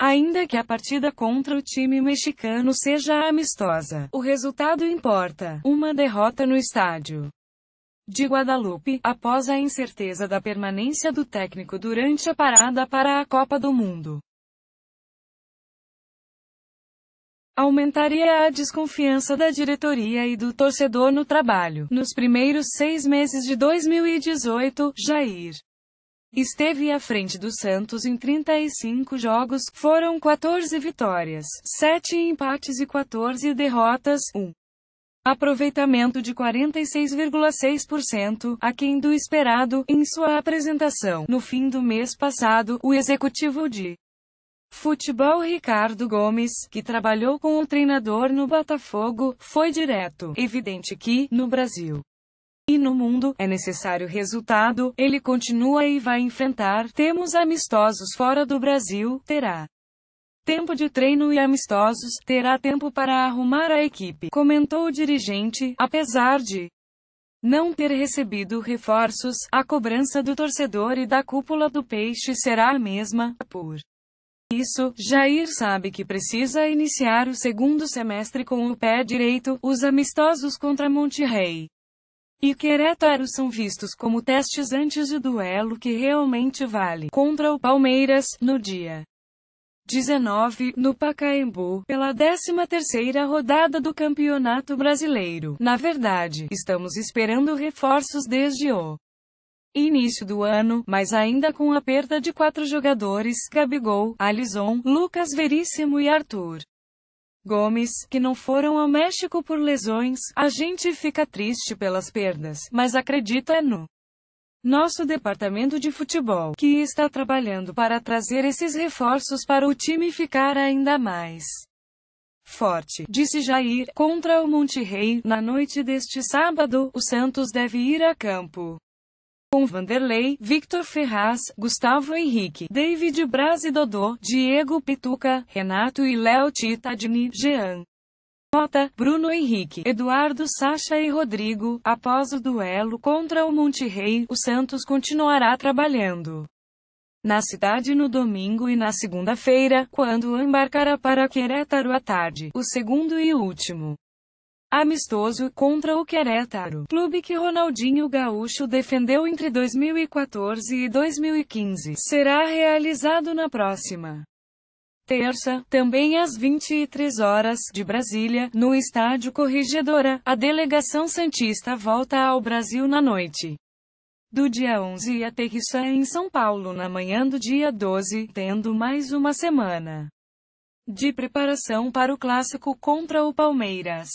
Ainda que a partida contra o time mexicano seja amistosa, o resultado importa. Uma derrota no estádio de Guadalupe, após a incerteza da permanência do técnico durante a parada para a Copa do Mundo. Aumentaria a desconfiança da diretoria e do torcedor no trabalho. Nos primeiros seis meses de 2018, Jair Esteve à frente do Santos em 35 jogos, foram 14 vitórias, 7 empates e 14 derrotas, 1. Aproveitamento de 46,6%, aquém do esperado, em sua apresentação. No fim do mês passado, o executivo de Futebol Ricardo Gomes, que trabalhou com o treinador no Botafogo, foi direto. Evidente que, no Brasil, e no mundo, é necessário resultado, ele continua e vai enfrentar, temos amistosos fora do Brasil, terá tempo de treino e amistosos, terá tempo para arrumar a equipe, comentou o dirigente, apesar de não ter recebido reforços, a cobrança do torcedor e da cúpula do peixe será a mesma, por isso, Jair sabe que precisa iniciar o segundo semestre com o pé direito, os amistosos contra Monterrey e Querétaro são vistos como testes antes do duelo que realmente vale contra o Palmeiras, no dia 19, no Pacaembu, pela 13ª rodada do Campeonato Brasileiro. Na verdade, estamos esperando reforços desde o início do ano, mas ainda com a perda de quatro jogadores, Gabigol, Alisson, Lucas Veríssimo e Arthur. Gomes, que não foram ao México por lesões. A gente fica triste pelas perdas, mas acredita no nosso departamento de futebol, que está trabalhando para trazer esses reforços para o time ficar ainda mais forte, disse Jair, contra o Monterrey. Na noite deste sábado, o Santos deve ir a campo com Vanderlei, Victor Ferraz, Gustavo Henrique, David Braz e Dodô, Diego Pituca, Renato e Léo Titadini, Jean. Nota: Bruno Henrique, Eduardo Sacha e Rodrigo, após o duelo contra o Monterrey, o Santos continuará trabalhando na cidade no domingo e na segunda-feira, quando embarcará para Querétaro à tarde, o segundo e último amistoso contra o Querétaro, clube que Ronaldinho Gaúcho defendeu entre 2014 e 2015, será realizado na próxima terça, também às 23 horas, de Brasília, no estádio Corregedora. A delegação santista volta ao Brasil na noite do dia 11 e aterrissa em São Paulo na manhã do dia 12, tendo mais uma semana de preparação para o clássico contra o Palmeiras.